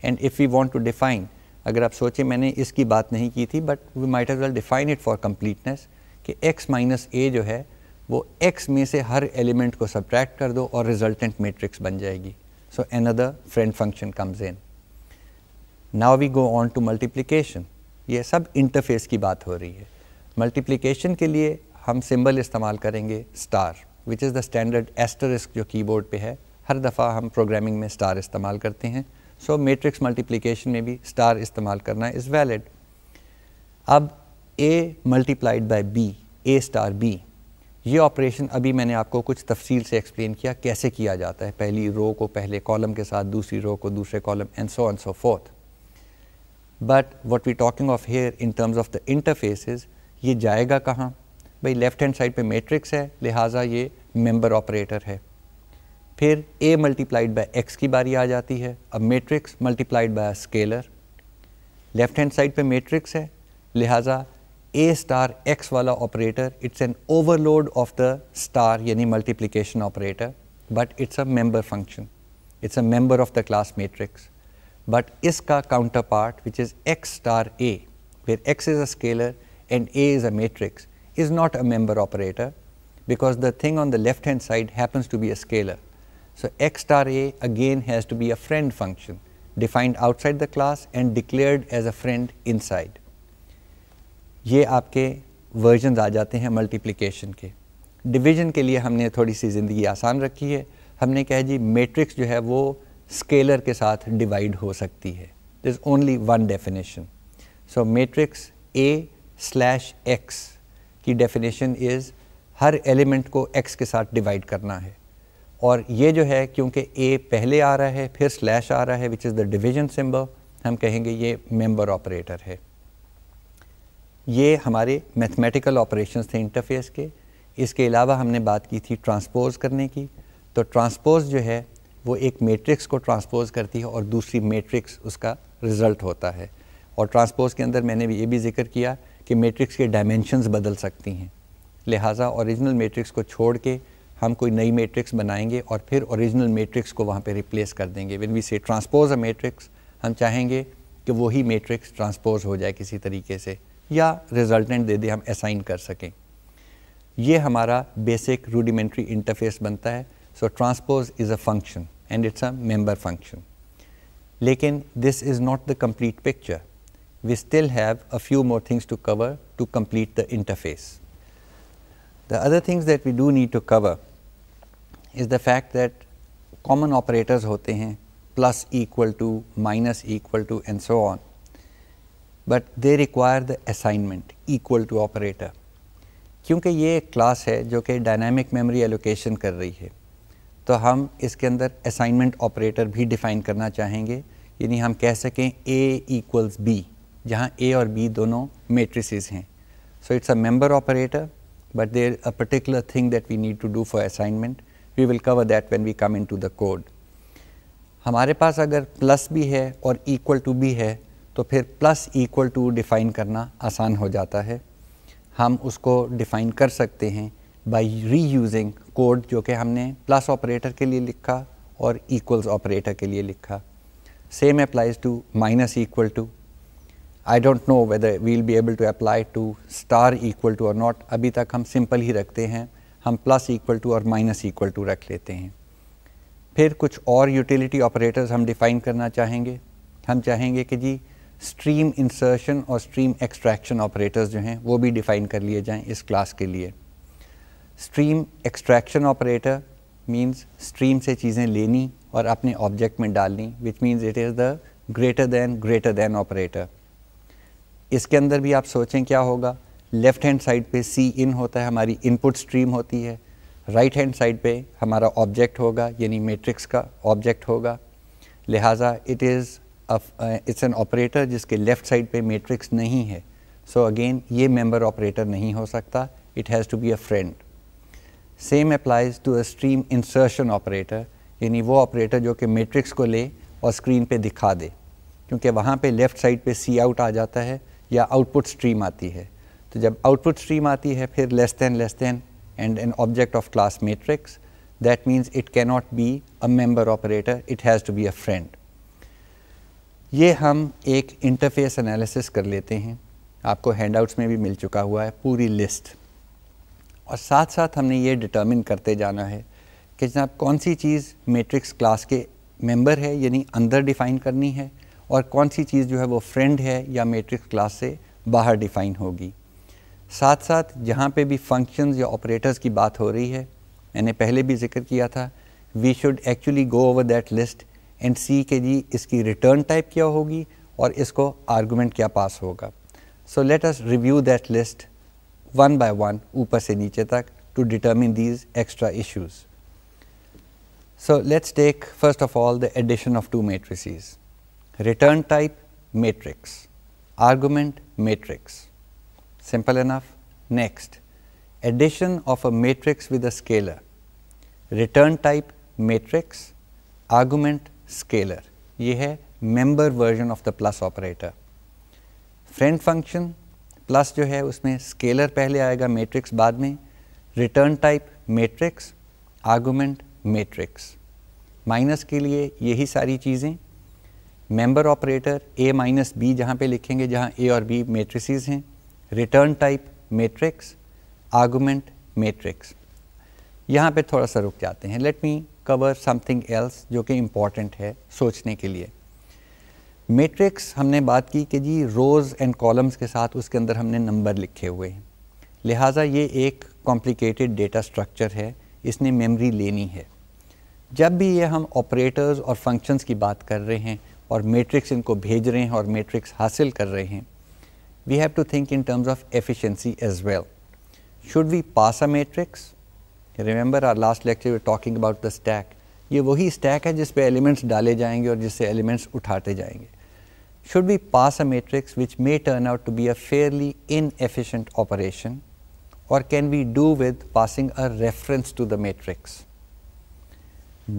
[SPEAKER 1] and if we want to define अगर आप सोचें मैंने इसकी बात नहीं की थी but we might as well define it for completeness कि एक्स माइनस ए जो है वो x में से हर एलिमेंट को सब्ट्रैक्ट कर दो और रिजल्टेंट मैट्रिक्स बन जाएगी so other friend function comes in now we go on to multiplication ये सब इंटरफेस की बात हो रही है मल्टीप्लीकेशन के लिए हम सिंबल इस्तेमाल करेंगे star which is the standard asterisk जो कीबोर्ड पे है हर दफ़ा हम प्रोग्रामिंग में स्टार इस्तेमाल करते हैं सो मैट्रिक्स मल्टीप्लीकेशन में भी स्टार इस्तेमाल करना इज़ वैलिड अब A multiplied by B A star B ये ऑपरेशन अभी मैंने आपको कुछ तफसील से एक्सप्लेन किया कैसे किया जाता है पहली रो को पहले कॉलम के साथ दूसरी रो को दूसरे column and so and so forth but what we talking of here in terms of the interfaces ये जाएगा कहाँ भाई लेफ्ट हैंड साइड पे मैट्रिक्स है लिहाजा ये मेंबर ऑपरेटर है फिर ए मल्टीप्लाइड बाय एक्स की बारी आ जाती है अब matrix multiplied by scalar left hand side पे मैट्रिक्स है लिहाजा A star X wala operator, it's an overload of the star yani multiplication operator, but it's a member function. It's a member of the class matrix. But iska counterpart, which is X star A, where X is a scalar and A is a matrix, is not a member operator because the thing on the left hand side happens to be a scalar. So X star A again has to be a friend function defined outside the class and declared as a friend inside. ये आपके version आ जाते हैं multiplication के division के लिए हमने थोड़ी सी ज़िंदगी आसान रखी है हमने कहा जी मैट्रिक्स जो है वो स्केलर के साथ डिवाइड हो सकती है this only one definition so matrix A slash x की डेफिनेशन इज़ हर एलिमेंट को एक्स के साथ डिवाइड करना है और ये जो है क्योंकि ए पहले आ रहा है फिर स्लैश आ रहा है which is the division symbol हम कहेंगे ये मेंबर ऑपरेटर है ये हमारे मैथमेटिकल ऑपरेशंस थे इंटरफेस के इसके अलावा हमने बात की थी ट्रांसपोज करने की तो ट्रांसपोज जो है वो एक मैट्रिक्स को ट्रांसपोज करती है और दूसरी मैट्रिक्स उसका रिज़ल्ट होता है और ट्रांसपोज के अंदर मैंने भी ये भी जिक्र किया कि मैट्रिक्स के डायमेंशंस बदल सकती हैं लिहाजा ओरिजिनल मैट्रिक्स को छोड़ के हम कोई नई मैट्रिक्स बनाएंगे और फिर ओरिजिनल मैट्रिक्स को वहाँ पे रिप्लेस कर देंगे when we say transpose a matrix हम चाहेंगे कि वही मैट्रिक्स ट्रांसपोज हो जाए किसी तरीके से या रिजल्टेंट दे दे हम असाइन कर सकें ये हमारा बेसिक रूडिमेंट्री इंटरफेस बनता है so transpose is a function and it's a member function लेकिन this is not the complete picture we still have a few more things to cover to complete the interface the other things that we do need to cover is the fact that common operators होते हैं plus equal to minus equal to and so on but they require the assignment equal to operator क्योंकि ये एक class है जो कि dynamic memory allocation कर रही है तो हम इसके अंदर असाइनमेंट ऑपरेटर भी डिफ़ाइन करना चाहेंगे यानी हम कह सकें ए इक्वल्स बी जहाँ ए और बी दोनों मेट्रिसेस हैं so it's a member operator but there a particular thing that we need to do for assignment we will cover that when we come into the code हमारे पास अगर plus भी है और equal to भी है तो फिर प्लस इक्वल टू डिफ़ाइन करना आसान हो जाता है हम उसको डिफ़ाइन कर सकते हैं बाई री यूजिंग कोड जो कि हमने प्लस ऑपरेटर के लिए लिखा और इक्वल्स ऑपरेटर के लिए लिखा same applies to minus equal to I don't know whether we'll be able to apply to star equal to और नॉट अभी तक हम सिंपल ही रखते हैं हम प्लस इक्वल टू और माइनस इक्वल टू रख लेते हैं फिर कुछ और यूटिलिटी ऑपरेटर्स हम डिफ़ाइन करना चाहेंगे हम चाहेंगे कि जी स्ट्रीम इंसर्शन और स्ट्रीम एक्सट्रैक्शन ऑपरेटर्स जो हैं वो भी डिफ़ाइन कर लिए जाएं इस क्लास के लिए stream extraction operator means stream से चीज़ें लेनी और अपने ऑब्जेक्ट में डालनी which means it is the greater than greater than operator इसके अंदर भी आप सोचें क्या होगा लेफ़्ट हैंड साइड पे सी इन होता है हमारी इनपुट स्ट्रीम होती है राइट हैंड साइड पे हमारा ऑब्जेक्ट होगा यानी मैट्रिक्स का ऑब्जेक्ट होगा लिहाजा it is it's an operator जिसके लेफ्ट साइड पे मैट्रिक्स नहीं है सो so अगेन ये मेंबर ऑपरेटर नहीं हो सकता it has to be a friend same applies to a stream insertion operator यानी वो ऑपरेटर जो कि मैट्रिक्स को ले और स्क्रीन पे दिखा दे क्योंकि वहाँ पे लेफ़्ट साइड पे सी आउट आ जाता है या आउटपुट स्ट्रीम आती है तो जब आउटपुट स्ट्रीम आती है फिर less than less than and an object of class matrix that means it cannot be a member operator it has to be a friend ये हम एक इंटरफेस एनालिसिस कर लेते हैं आपको हैंडआउट्स में भी मिल चुका हुआ है पूरी लिस्ट और साथ साथ हमने ये डिटर्मिन करते जाना है कि जनाब कौन सी चीज़ मैट्रिक्स क्लास के मेंबर है यानी अंदर डिफ़ाइन करनी है और कौन सी चीज़ जो है वो फ्रेंड है या मैट्रिक्स क्लास से बाहर डिफ़ाइन होगी साथ साथ जहाँ पे भी फंक्शंस या ऑपरेटर्स की बात हो रही है मैंने पहले भी जिक्र किया था we should actually go over that list and see के जी इसकी return type क्या होगी और इसको argument क्या pass होगा. So let us review that list one by one ऊपर से नीचे तक to determine these extra issues. So let's take first of all the addition of two matrices. Return type matrix, argument matrix. Simple enough. Next, addition of a matrix with a scalar. Return type matrix, argument scalar ये है member version of the plus operator friend function plus जो है उसमें scalar पहले आएगा matrix बाद में return type matrix argument matrix minus के लिए यही सारी चीज़ें member operator A minus B जहाँ पर लिखेंगे जहाँ ए और बी मेट्रिस हैं return type matrix argument matrix यहाँ पे थोड़ा सा रुक जाते हैं let me cover something else जो कि इम्पॉर्टेंट है सोचने के लिए मैट्रिक्स हमने बात की कि जी रोज़ एंड कॉलम्स के साथ उसके अंदर हमने नंबर लिखे हुए हैं लिहाजा ये एक कॉम्प्लिकेटेड डेटा स्ट्रक्चर है इसने मेमोरी लेनी है जब भी ये हम ऑपरेटर्स और फंक्शंस की बात कर रहे हैं और मैट्रिक्स इनको भेज रहे हैं और मैट्रिक्स हासिल कर रहे हैं we have to think in terms of efficiency as well should we pass a matrix our last lecture, we were talking about the stack. ये वही स्टैक है जिस पे एलिमेंट्स डाले जाएंगे और जिससे एलिमेंट्स उठाते जाएंगे should we pass a matrix which may turn out to be a fairly inefficient operation or can we do with passing a reference to the matrix?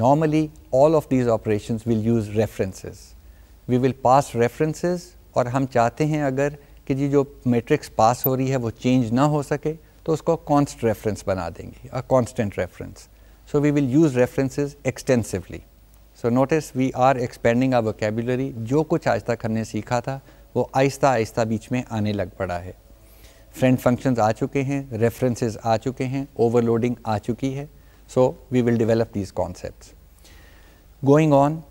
[SPEAKER 1] Normally all of these operations will use references. We will pass references और हम चाहते हैं अगर कि जी जो matrix pass हो रही है वो change ना हो सके तो उसको कॉन्स्ट रेफरेंस बना देंगे a constant reference so we will use references extensively so notice we are expanding a vocabulary जो कुछ आज तक हमने सीखा था वो आहिस्ता आहिस्ता बीच में आने लग पड़ा है फ्रेंड फंक्शंस आ चुके हैं रेफरेंसेज आ चुके हैं ओवरलोडिंग आ चुकी है so we will develop these concept going on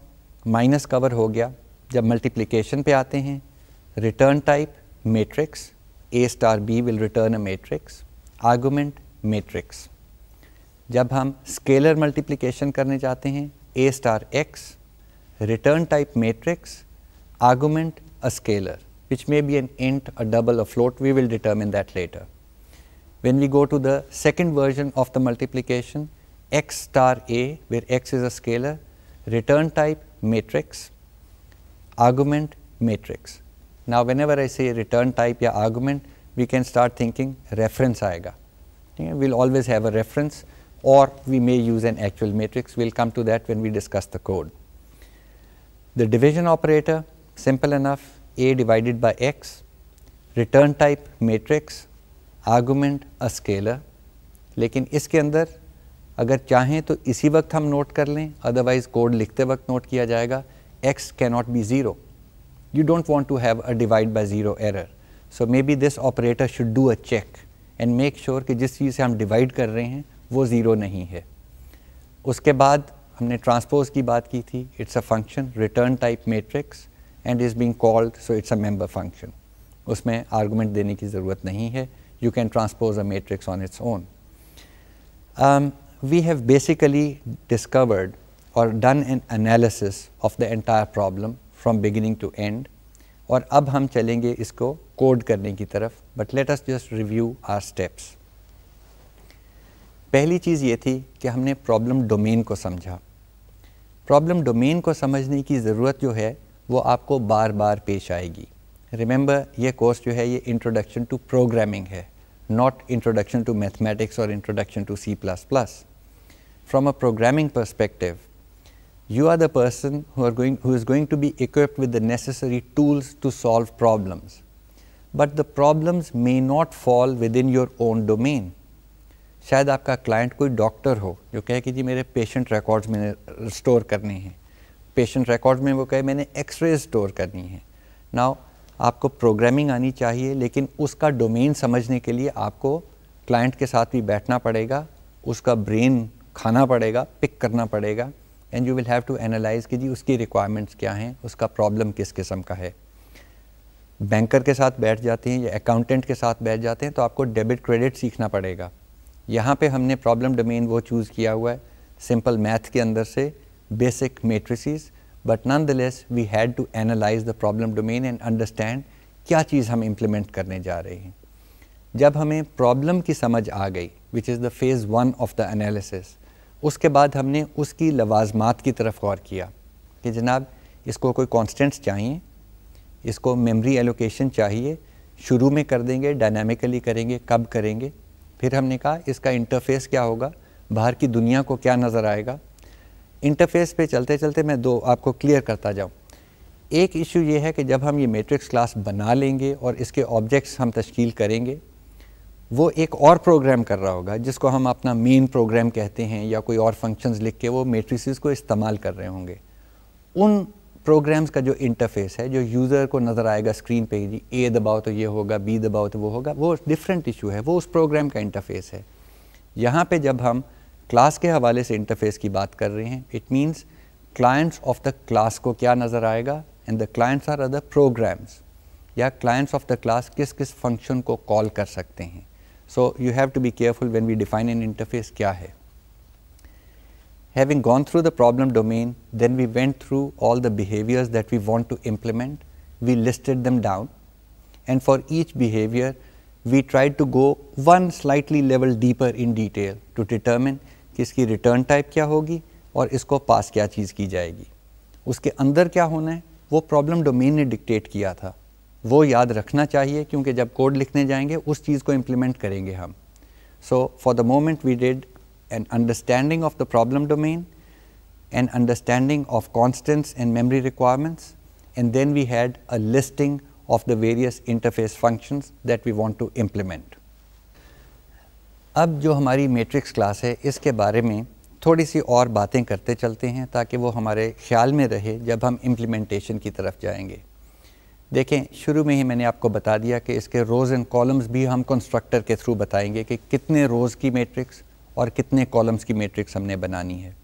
[SPEAKER 1] minus cover हो गया जब मल्टीप्लीकेशन पे आते हैं return type matrix A star B will return a matrix argument matrix जब हम स्केलर मल्टीप्लिकेशन करने जाते हैं A star x return type matrix argument a scalar which may be an int a double a float we will determine that later when we go to the second version of the multiplication x star A where x is a scalar return type matrix argument matrix now whenever I say return type या argument we can start thinking reference aega. Yeah, we'll always have a reference or we may use an actual matrix. We'll come to that when we discuss the code. The division operator, simple enough, A divided by X, return type matrix, argument a scalar. लेकिन इसके अंदर agar चाहें to इसी वक्त हम Otherwise, कर लें otherwise code लिखते वक्त नोट किया जाएगा x cannot be 0. You don't want to have a divide by 0 error. So maybe this operator should do a check and make sure कि जिस चीज़ से हम divide कर रहे हैं वो zero नहीं है उसके बाद हमने transpose की बात की थी it's a function return type matrix and is being called so it's a member function उसमें argument देने की ज़रूरत you can transpose a matrix on its own um, we have basically discovered or done an analysis of the entire problem from beginning to end और अब हम चलेंगे इसको code करने की तरफ but let us just review our steps पहली चीज़ ये थी कि हमने प्रॉब्लम डोमेन को समझा प्रॉब्लम डोमेन को समझने की ज़रूरत जो है वो आपको बार बार पेश आएगी रिमेंबर ये कोर्स जो है ये इंट्रोडक्शन टू प्रोग्रामिंग है नॉट इंट्रोडक्शन टू मैथमेटिक्स और introduction to C plus plus from a programming perspective you are the person who, are going, who is going to be equipped with the necessary tools to solve problems. But the problems may not fall within your own domain. शायद आपका client कोई doctor हो जो कहे कि जी मेरे patient records मैंने store करने हैं पेशेंट रिकॉर्ड्स में वो कहे मैंने एक्सरे स्टोर करनी है नाउ आपको प्रोग्रामिंग आनी चाहिए लेकिन उसका डोमेन समझने के लिए आपको क्लाइंट के साथ भी बैठना पड़ेगा उसका ब्रेन खाना पड़ेगा पिक करना पड़ेगा and you will have to analyse कि जी उसकी रिक्वायरमेंट्स क्या हैं उसका प्रॉब्लम किस किस्म का है बैंकर के साथ बैठ जाते हैं या अकाउंटेंट के साथ बैठ जाते हैं तो आपको डेबिट क्रेडिट सीखना पड़ेगा यहाँ पे हमने प्रॉब्लम डोमेन वो चूज़ किया हुआ है सिंपल मैथ के अंदर से basic matrices but nonetheless we had to analyse the problem domain and understand क्या चीज़ हम इम्प्लीमेंट करने जा रहे हैं जब हमें प्रॉब्लम की समझ आ गई which is the phase one of the analysis उसके बाद हमने उसकी लवाजमात की तरफ गौर किया कि जनाब इसको कोई कॉन्स्टेंट्स चाहिए इसको मेमोरी एलोकेशन चाहिए शुरू में कर देंगे डायनामिकली करेंगे कब करेंगे फिर हमने कहा इसका इंटरफेस क्या होगा बाहर की दुनिया को क्या नज़र आएगा इंटरफेस पे चलते चलते मैं दो आपको क्लियर करता जाऊँ एक इशू ये है कि जब हम ये मैट्रिक्स क्लास बना लेंगे और इसके ऑब्जेक्ट्स हम तश्कील करेंगे वो एक और प्रोग्राम कर रहा होगा जिसको हम अपना मेन प्रोग्राम कहते हैं या कोई और फंक्शंस लिख के वो मेट्रिसेस को इस्तेमाल कर रहे होंगे उन प्रोग्राम्स का जो इंटरफेस है जो यूज़र को नज़र आएगा स्क्रीन पे जी ए दबाओ तो ये होगा बी दबाओ तो वो होगा वो डिफरेंट इशू है वो उस प्रोग्राम का इंटरफेस है यहाँ पे जब हम क्लास के हवाले से इंटरफेस की बात कर रहे हैं it means clients of the class को क्या नज़र आएगा and the clients are other programs या क्लाइंट्स ऑफ द क्लास किस किस फंक्शन को कॉल कर सकते हैं So, you have to be careful when we define an interface kya hai. Having gone through the problem domain, then we went through all the behaviors that we want to implement. We listed them down and for each behavior, we tried to go one slightly level deeper in detail to determine कि return type क्या होगी और इसको पास क्या चीज़ की जाएगी What अंदर क्या होना है वो प्रॉब्लम डोमेन ने डिक्टेट किया वो याद रखना चाहिए क्योंकि जब कोड लिखने जाएंगे उस चीज़ को इम्प्लीमेंट करेंगे हम so for the moment we did an understanding of the problem domain an understanding of constants and memory requirements and then we had a listing of the various interface function that we want to implement अब जो हमारी matrix class है इसके बारे में थोड़ी सी और बातें करते चलते हैं ताकि वो हमारे ख्याल में रहे जब हम इम्प्लीमेंटेशन की तरफ जाएंगे देखें शुरू में ही मैंने आपको बता दिया कि इसके रोज़ एंड कॉलम्स भी हम कंस्ट्रक्टर के थ्रू बताएंगे कि कितने रोज़ की मैट्रिक्स और कितने कॉलम्स की मैट्रिक्स हमने बनानी है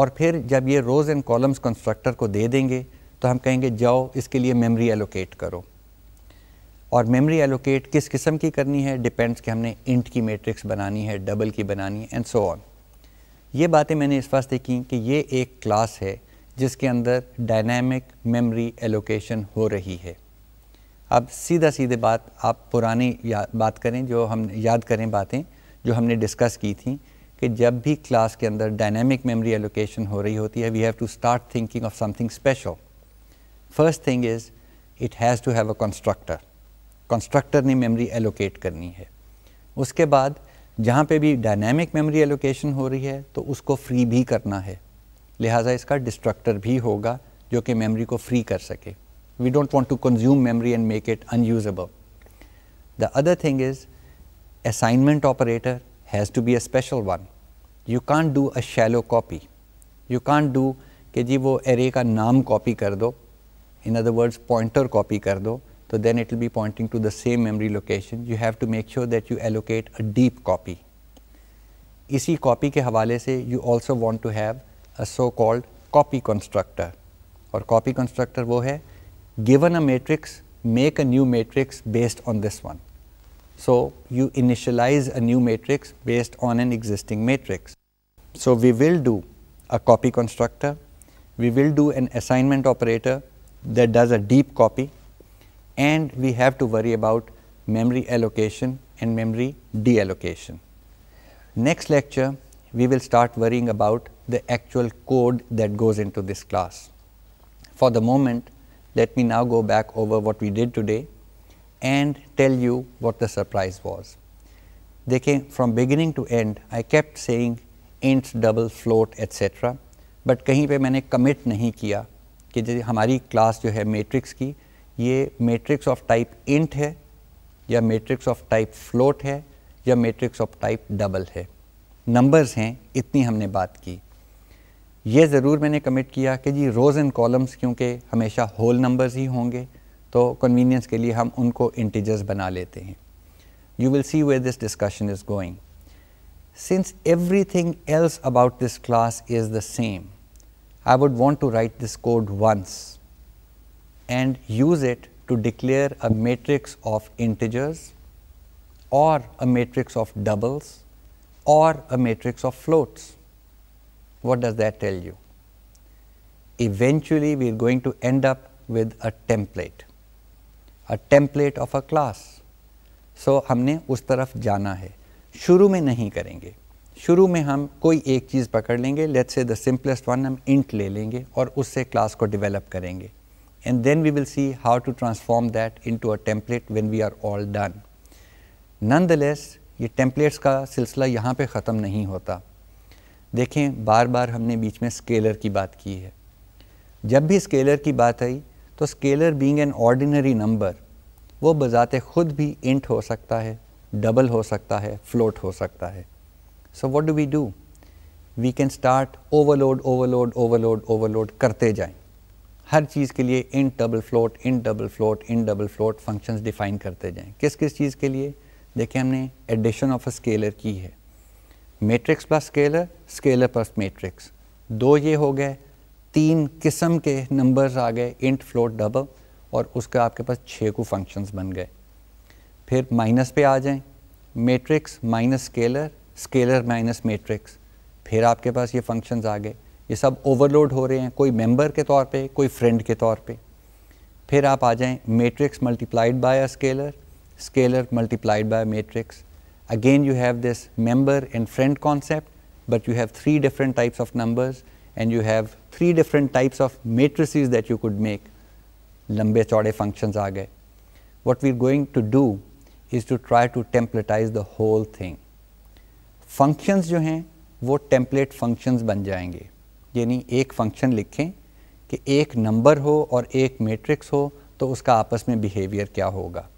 [SPEAKER 1] और फिर जब ये रोज़ एंड कॉलम्स कंस्ट्रक्टर को दे देंगे तो हम कहेंगे जाओ इसके लिए मेमोरी एलोकेट करो और मेमोरी एलोकेट किस किस्म की करनी है डिपेंड्स कि हमने इंट की मैट्रिक्स बनानी है डबल की बनानी है एंड सो ऑन ये बातें मैंने इस वास्ते की कि ये एक क्लास है जिसके अंदर डायनेमिक मेमोरी एलोकेशन हो रही है अब सीधा सीधे बात आप पुरानी याद बात करें जो हम याद करें बातें जो हमने डिस्कस की थी कि जब भी क्लास के अंदर डायनेमिक मेमोरी एलोकेशन हो रही होती है we have to start thinking of something special first thing is it has to have a constructor constructor ने मेमोरी एलोकेट करनी है उसके बाद जहाँ पे भी डायनेमिक मेमोरी एलोकेशन हो रही है तो उसको फ्री भी करना है लिहाजा इसका डिस्ट्रक्टर भी होगा जो कि मेमोरी को फ्री कर सके we don't want to consume memory and make it unusable the other thing is assignment operator has to be a special one you can do a shallow copy. You can do कि जी वो array का नाम copy कर दो in other words pointer copy कर दो तो then it will be pointing to the same memory location you have to make sure that you allocate a deep copy इसी कॉपी के हवाले से you also want to have a so called copy constructor or copy constructor wo hai given a matrix make a new matrix based on this one. So, you initialize a new matrix based on an existing matrix. So, we will do a copy constructor, we will do an assignment operator that does a deep copy and we have to worry about memory allocation and memory deallocation. Next lecture, we will start worrying about the actual code that goes into this class. For the moment, let me now go back over what we did today and tell you what the surprise was. They came from beginning to end, I kept saying int, double, float, etc. But कहीं पे मैंने commit नहीं किया कि जैसे हमारी class जो है मैट्रिक्स की ये मैट्रिक्स ऑफ टाइप इंट है या मैट्रिक्स ऑफ टाइप फ्लोट है या मैट्रिक्स ऑफ टाइप डबल है नंबर्स हैं इतनी हमने बात की ये ज़रूर मैंने कमिट किया कि जी रोज़ इन कॉलम्स क्योंकि हमेशा होल नंबर्स ही होंगे तो कन्वीनियंस के लिए हम उनको इंटीजर्स बना लेते हैं you will see way this discussion is going since everything else about this class is the same I would want to write this code once and use it to declare a matrix of integers और a matrix of doubles और a matrix of floats What does that tell you? Eventually, we are going to end up with a template, a template of a class. So, हमने उस तरफ जाना है शुरू में नहीं करेंगे शुरू में हम कोई एक चीज़ पकड़ लेंगे say the simplest one, हम int ले लेंगे और उससे class को develop करेंगे and then we will see how to transform that into a template when we are all done. Nonetheless, ये templates का सिलसिला यहाँ पे ख़त्म नहीं होता देखें बार बार हमने बीच में स्केलर की बात की है जब भी स्केलर की बात आई तो scalar being an ordinary number वो बजाते ख़ुद भी इंट हो सकता है डबल हो सकता है फ्लोट हो सकता है so what do we do we can start overload overload overload overload करते जाएं हर चीज़ के लिए int double float int double float int double float functions define करते जाएं किस किस चीज़ के लिए देखें हमने एडिशन ऑफ अ स्केलर की है matrix plus scalar scalar plus matrix दो ये हो गए तीन किस्म के नंबर्स आ गए इंट फ्लोट डबल और उसके आपके पास छः को फंक्शंस बन गए फिर माइनस पे आ जाएं matrix minus scalar scalar minus matrix फिर आपके पास ये फंक्शंस आ गए ये सब ओवरलोड हो रहे हैं कोई मेंबर के तौर पे कोई फ्रेंड के तौर पे फिर आप आ जाएं matrix multiplied by a scalar scalar multiplied by matrix Again, you have this member and friend concept, but you have three different types of numbers, and you have three different types of matrices that you could make. Lambe chaude functions are What we're going to do is to try to templatize the whole thing. Functions जो हैं वो template functions बन जाएंगे यानी एक function लिखें कि एक नंबर हो और एक मैट्रिक्स हो तो उसका आपस में behavior क्या होगा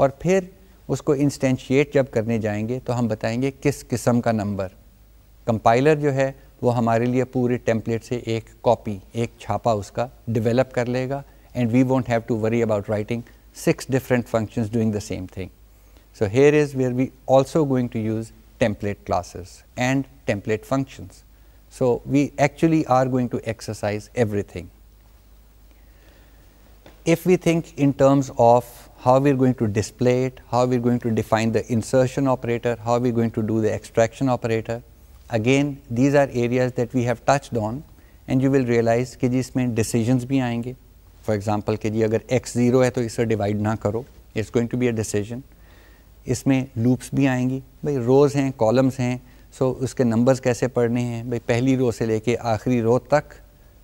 [SPEAKER 1] और फिर उसको इंस्टेंशिएट जब करने जाएंगे तो हम बताएंगे किस किस्म का नंबर कंपाइलर जो है वो हमारे लिए पूरे टेम्पलेट से एक कॉपी एक छापा उसका डेवलप कर लेगा and we won't have to worry about writing six different functions doing the same thing. So here is where we also going to use template classes and template functions. So we actually are going to exercise everything. if we think in terms of how we're going to display it, how we're going to define the insertion operator, how we're going to do the extraction operator. Again, these are areas that we have touched on and you will realize that there will be decisions For example, if जी अगर x zero है तो divide ना करो It's going to be a decision. इसमें loops भी आएंगी भाई rows हैं columns हैं सो so उसके numbers कैसे पढ़ने हैं भाई पहली row से लेके आखिरी row तक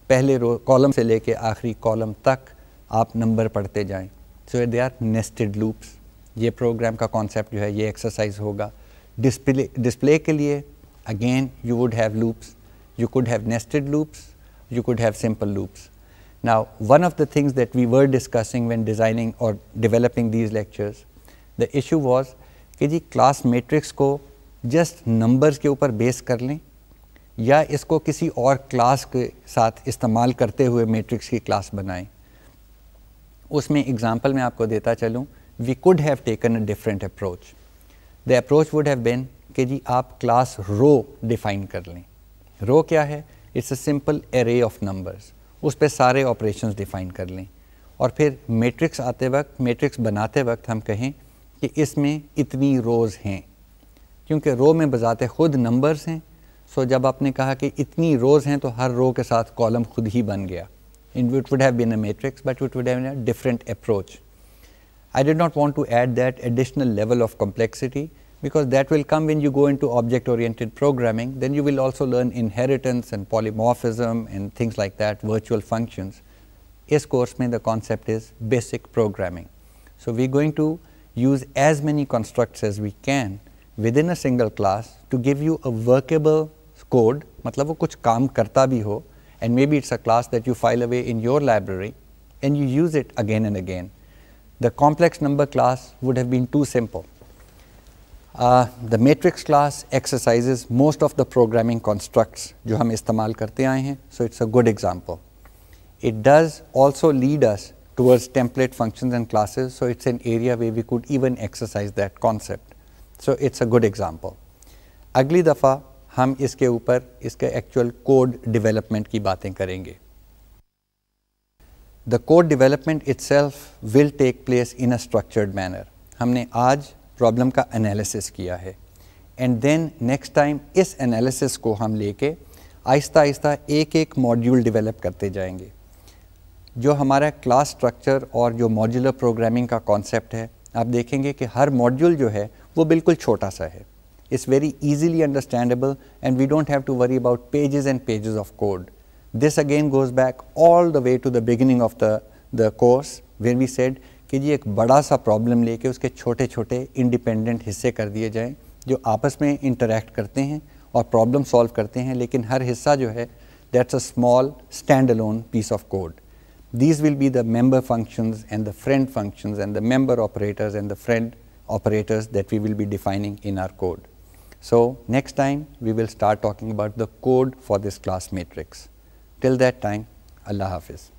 [SPEAKER 1] पहले row column से लेके आखिरी column तक आप नंबर पढ़ते जाएं so they are nested loops ये प्रोग्राम का कॉन्सेप्ट जो है ये एक्सरसाइज होगा डिस्प्ले डिस्प्ले के लिए again you would have loops you could have nested loops you could have simple loops ना one of the things that we were discussing when designing और developing these lectures the issue was कि जी class metrics को just numbers के ऊपर base कर लें या इसको किसी और क्लास के साथ इस्तेमाल करते हुए मैट्रिक्स की क्लास बनाएं उसमें एग्जाम्पल मैं आपको देता चलूँ we could have taken a different approach the approach would have been कि जी आप क्लास रो डिफाइन कर लें रो क्या है it's a simple array of numbers उस पर सारे ऑपरेशन डिफाइन कर लें और फिर मेट्रिक्स आते वक्त मेट्रिक्स बनाते वक्त हम कहें कि इसमें इतनी रोज़ हैं क्योंकि रो में बजाते खुद नंबर्स हैं सो जब आपने कहा कि इतनी रोज़ हैं तो हर रो के साथ कॉलम खुद ही बन गया it would have been a matrix, but it would have been a different approach. I did not want to add that additional level of complexity because that will come when you go into object oriented programming, then you will also learn inheritance and polymorphism and things like that, virtual functions. Is course mein the concept is basic programming. So, we are going to use as many constructs as we can within a single class to give you a workable code, मतलब वो कुछ काम करता भी हो and maybe it's a class that you file away in your library and you use it again and again. The complex number class would have been too simple. Uh, the matrix class exercises most of the programming constructs जो हम इस्तेमाल करते आए हैं so it's a good example. It does also lead us towards template functions and classes so it's an area where we could even exercise that concept. So it's a good example. अगली dafa. हम इसके ऊपर इसके actual code development की बातें करेंगे the code development itself will take place in a structured manner हमने आज प्रॉब्लम का एनालिसिस किया है एंड देन नेक्स्ट टाइम इस एनालिसिस को हम लेके आहिस्ता आहिस्ता एक एक मॉड्यूल डेवलप करते जाएंगे जो हमारा क्लास स्ट्रक्चर और जो मॉड्यूलर प्रोग्रामिंग का कॉन्सेप्ट है आप देखेंगे कि हर मॉड्यूल जो है वो बिल्कुल छोटा सा है It's very easily understandable and we don't have to worry about pages and pages of code. This again goes back all the way to the beginning of the, the course where we said कि जी एक बड़ा सा problem लेके उसके छोटे छोटे independent हिस्से कर दिए जाएं जो आपस में problem. करते हैं और प्रॉब्लम सॉल्व करते हैं लेकिन हर हिस्सा जो है these will be the member functions and the friend functions and the member operators and the friend operators that we will be defining in our code. So, next time we will start talking about the code for this class matrix. Till that time, Allah Hafiz.